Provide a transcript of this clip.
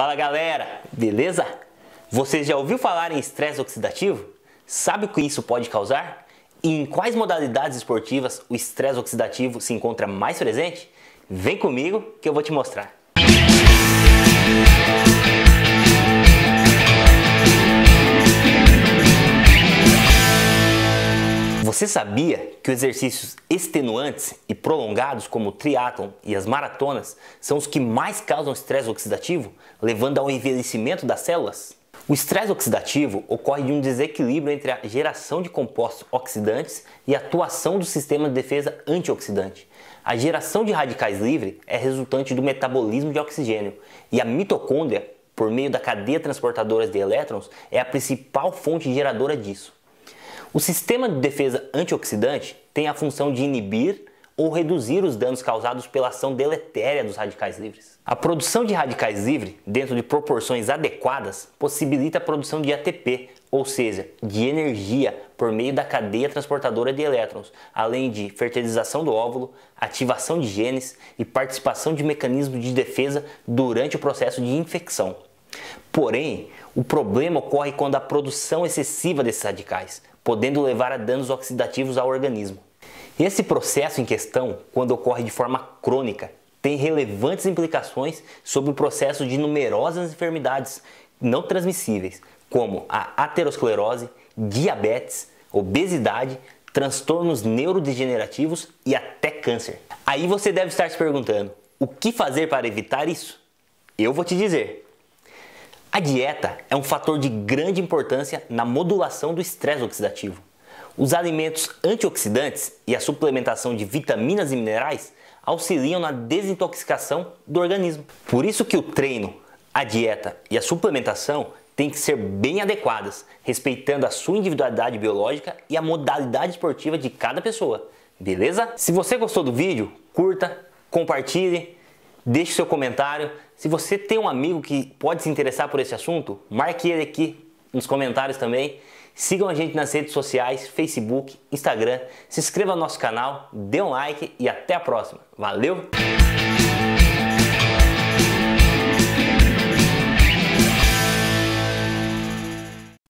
Fala galera, beleza? Você já ouviu falar em estresse oxidativo? Sabe o que isso pode causar? E em quais modalidades esportivas o estresse oxidativo se encontra mais presente? Vem comigo que eu vou te mostrar. Você sabia que os exercícios extenuantes e prolongados, como o triatlon e as maratonas, são os que mais causam estresse oxidativo, levando ao envelhecimento das células? O estresse oxidativo ocorre de um desequilíbrio entre a geração de compostos oxidantes e a atuação do sistema de defesa antioxidante. A geração de radicais livres é resultante do metabolismo de oxigênio e a mitocôndria, por meio da cadeia transportadora de elétrons, é a principal fonte geradora disso. O sistema de defesa antioxidante tem a função de inibir ou reduzir os danos causados pela ação deletéria dos radicais livres. A produção de radicais livres, dentro de proporções adequadas, possibilita a produção de ATP, ou seja, de energia por meio da cadeia transportadora de elétrons, além de fertilização do óvulo, ativação de genes e participação de mecanismos de defesa durante o processo de infecção. Porém, o problema ocorre quando há produção excessiva desses radicais, podendo levar a danos oxidativos ao organismo. Esse processo em questão, quando ocorre de forma crônica, tem relevantes implicações sobre o processo de numerosas enfermidades não transmissíveis, como a aterosclerose, diabetes, obesidade, transtornos neurodegenerativos e até câncer. Aí você deve estar se perguntando: o que fazer para evitar isso? Eu vou te dizer. A dieta é um fator de grande importância na modulação do estresse oxidativo. Os alimentos antioxidantes e a suplementação de vitaminas e minerais auxiliam na desintoxicação do organismo. Por isso que o treino, a dieta e a suplementação têm que ser bem adequadas, respeitando a sua individualidade biológica e a modalidade esportiva de cada pessoa. Beleza? Se você gostou do vídeo, curta, compartilhe deixe seu comentário. Se você tem um amigo que pode se interessar por esse assunto, marque ele aqui nos comentários também. Sigam a gente nas redes sociais, Facebook, Instagram. Se inscreva no nosso canal, dê um like e até a próxima. Valeu!